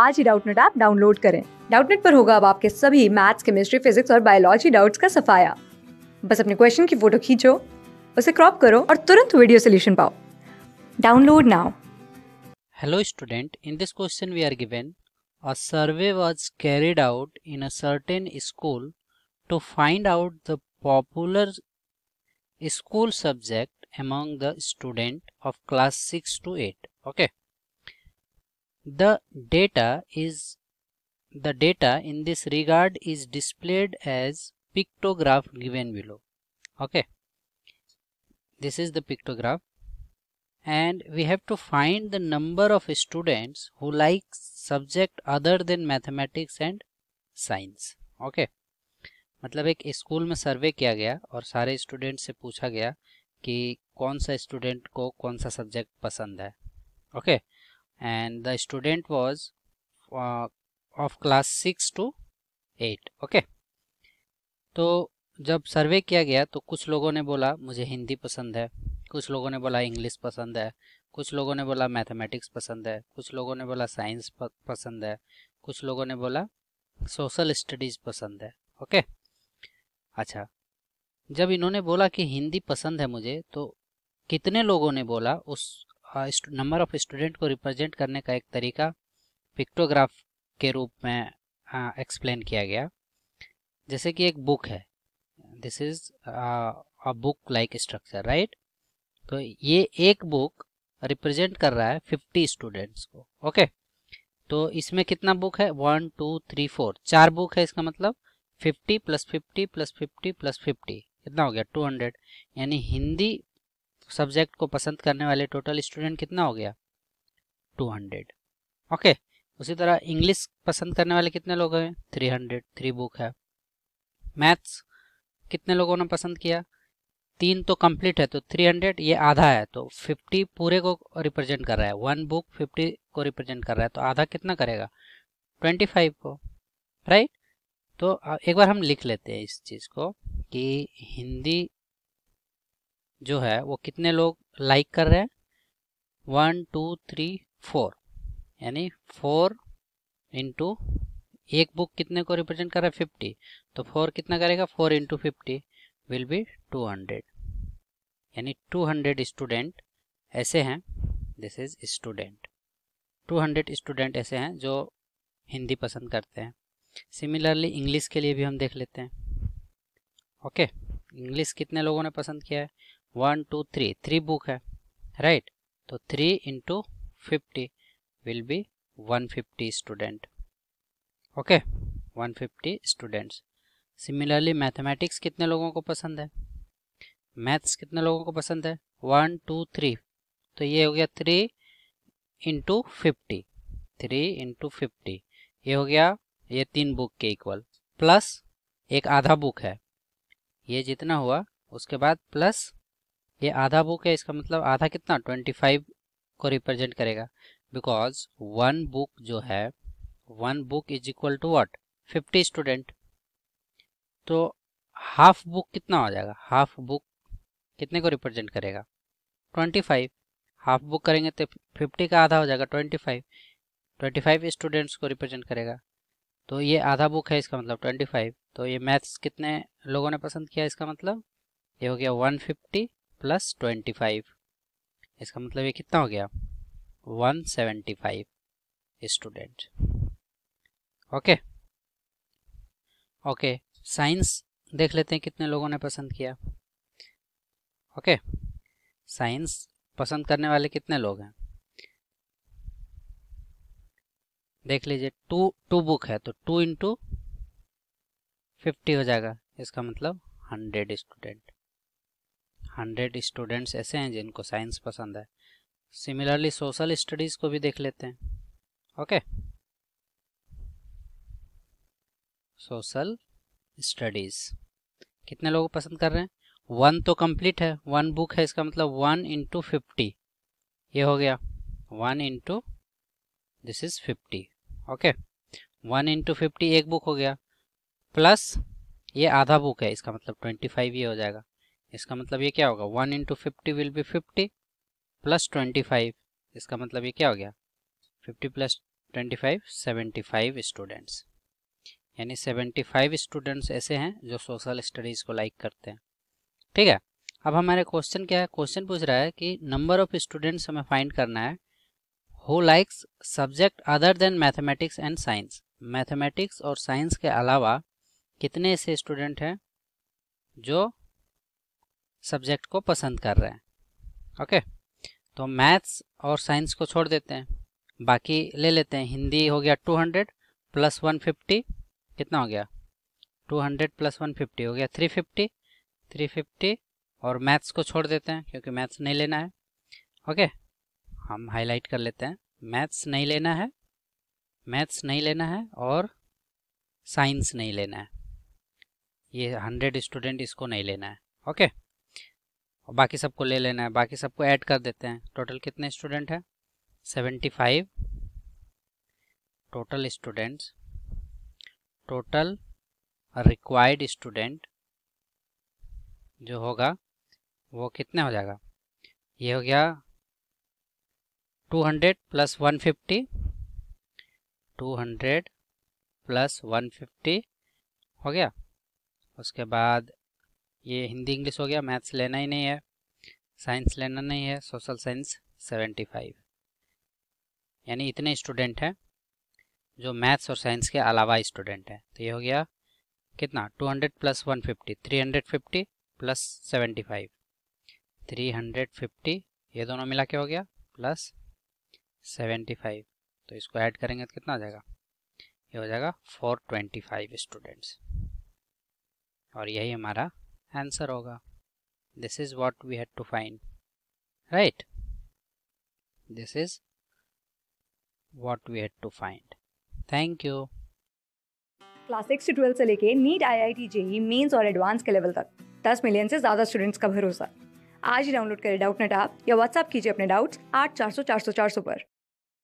आज ही Doubtnet app download करें डाउटनेट पर होगा अब आपके सभी मैथ्स केमिस्ट्री फिजिक्स और बायोलॉजी डाउट्स का सफाया बस अपने क्वेश्चन की फोटो खींचो उसे क्रॉप करो और तुरंत वीडियो सोल्यूशन पाओ download now hello student in this question we are given a survey was carried out in a certain school to find out the popular school subject among the student of class 6 to 8. Okay. the data is the data in this regard is displayed as pictograph given below okay this is the pictograph and we have to find the number of students who like subject other than mathematics and science okay मतलब एक school में सर्वे किया गया और सारे student से पूछा गया कि कौन सा स्टूडेंट को कौन सा सब्जेक्ट पसंद है okay okay? and the student was uh, of class six to eight okay तो जब सर्वे किया गया तो कुछ लोगों ने बोला मुझे हिंदी पसंद है कुछ लोगों ने बोला इंग्लिश पसंद है कुछ लोगों ने बोला मैथमेटिक्स पसंद है कुछ लोगों ने बोला साइंस पसंद है कुछ लोगों ने बोला सोशल स्टडीज़ पसंद है ओके अच्छा जब इन्होंने बोला कि हिंदी पसंद है मुझे तो कितने लोगों ने बोला उस नंबर ऑफ स्टूडेंट को रिप्रेजेंट करने का एक तरीका पिक्टोग्राफ के रूप में एक्सप्लेन किया गया जैसे कि एक बुक है this is a book like structure right तो ये एक बुक रिप्रेजेंट कर रहा है फिफ्टी स्टूडेंट्स को ओके तो इसमें कितना बुक है वन टू थ्री फोर चार बुक है इसका मतलब fifty plus fifty plus fifty plus fifty कितना हो गया टू हंड्रेड यानी हिंदी सब्जेक्ट को पसंद करने वाले टोटल स्टूडेंट कितना हो गया 200 ओके okay. उसी तरह इंग्लिश पसंद करने वाले कितने लोग हैं 300 थ्री बुक है मैथ्स कितने लोगों ने पसंद किया तीन तो कंप्लीट है तो 300 ये आधा है तो 50 पूरे को रिप्रेजेंट कर रहा है वन बुक 50 को रिप्रेजेंट कर रहा है तो आधा कितना करेगा 25 को राइट तो एक बार हम लिख लेते हैं इस चीज़ को कि हिंदी जो है वो कितने लोग लाइक कर रहे हैं वन टू थ्री फोर यानी फोर इंटू एक बुक कितने को रिप्रेजेंट कर रहा है फिफ्टी तो फोर कितना करेगा four into fifty will be two hundred यानी टू हंड्रेड स्टूडेंट ऐसे हैं this is student two hundred student ऐसे हैं जो हिंदी पसंद करते हैं सिमिलरली इंग्लिश के लिए भी हम देख लेते हैं ओके okay, इंग्लिश कितने लोगों ने पसंद किया है one two three three book है राइट right? तो three into fifty will be one fifty student okay one fifty students similarly mathematics कितने लोगों को पसंद है मैथ्स कितने लोगों को पसंद है वन टू थ्री तो ये हो गया three into fifty three into fifty ये हो गया ये तीन बुक के इक्वल प्लस एक आधा बुक है ये जितना हुआ उसके बाद प्लस ये आधा बुक है इसका मतलब आधा कितना ट्वेंटी फाइव को रिप्रेजेंट करेगा बिकॉज वन बुक जो है one book is equal to what fifty student तो हाफ बुक कितना हो जाएगा हाफ बुक कितने को रिप्रेजेंट करेगा ट्वेंटी फाइव हाफ बुक करेंगे तो फिफ्टी का आधा हो जाएगा twenty five twenty five students को रिप्रेजेंट करेगा तो ये आधा बुक है इसका मतलब ट्वेंटी फाइव तो ये मैथ्स कितने लोगों ने पसंद किया इसका मतलब ये हो गया one fifty plus twenty five इसका मतलब ये कितना हो गया one seventy five student okay okay science देख लेते हैं कितने लोगों ने पसंद किया ओके okay. साइंस पसंद करने वाले कितने लोग हैं देख लीजिए टू टू बुक है तो टू इंटू फिफ्टी हो जाएगा इसका मतलब हंड्रेड स्टूडेंट हंड्रेड स्टूडेंट्स ऐसे हैं जिनको साइंस पसंद है सिमिलरली सोशल स्टडीज़ को भी देख लेते हैं ओके सोशल स्टडीज़ कितने लोग पसंद कर रहे हैं वन तो कंप्लीट है वन बुक है इसका मतलब वन इंटू फिफ्टी ये हो गया one into this is fifty okay one into fifty एक बुक हो गया प्लस ये आधा बुक है इसका मतलब ट्वेंटी फाइव ये हो जाएगा इसका मतलब ये क्या होगा one into fifty will be fifty plus twenty five इसका मतलब ये क्या हो गया fifty plus twenty five seventy five students यानी सेवेंटी फाइव स्टूडेंट्स ऐसे हैं जो सोशल स्टडीज़ को लाइक करते हैं ठीक है अब हमारे क्वेश्चन क्या है क्वेश्चन पूछ रहा है कि नंबर ऑफ स्टूडेंट्स हमें फाइंड करना है who likes subject other than mathematics and science mathematics और साइंस के अलावा कितने ऐसे स्टूडेंट हैं जो सब्जेक्ट को पसंद कर रहे हैं ओके तो मैथ्स और साइंस को छोड़ देते हैं बाकी ले लेते हैं हिंदी हो गया 200 प्लस 150 कितना हो गया 200 प्लस 150 हो गया 350 350 और मैथ्स को छोड़ देते हैं क्योंकि मैथ्स नहीं लेना है ओके हम हाईलाइट कर लेते हैं मैथ्स नहीं लेना है मैथ्स नहीं लेना है और साइंस नहीं लेना है ये हंड्रेड स्टूडेंट इसको नहीं लेना है ओके और बाकी सबको ले लेना है बाकी सबको ऐड कर देते हैं टोटल कितने स्टूडेंट हैं seventy five total students total required student जो होगा वो कितने हो जाएगा ये हो गया 200 प्लस 150 200 प्लस 150 हो गया उसके बाद ये हिंदी इंग्लिश हो गया मैथ्स लेना ही नहीं है साइंस लेना नहीं है सोशल साइंस सेवेंटी फाइव यानी इतने स्टूडेंट हैं जो मैथ्स और साइंस के अलावा स्टूडेंट हैं तो ये हो गया कितना 200 प्लस 150 350 प्लस 75 350 ये दोनों मिला के हो गया प्लस 75 तो इसको ऐड करेंगे तो कितना आ जाएगा ये हो जाएगा 425 स्टूडेंट्स और यही हमारा आंसर होगा this is what we had to find right this is what we had to find thank you class six से ट्वेल्थ से लेके NEET I I T JEE mains और एडवांस के लेवल तक दस मिलियन से ज्यादा स्टूडेंट्स का भरोसा आज ही डाउनलोड करें डाउट नेट ऐप या व्हाट्सएप कीजिए अपने डाउट्स आठ चार सौ चार सौ चार सौ पर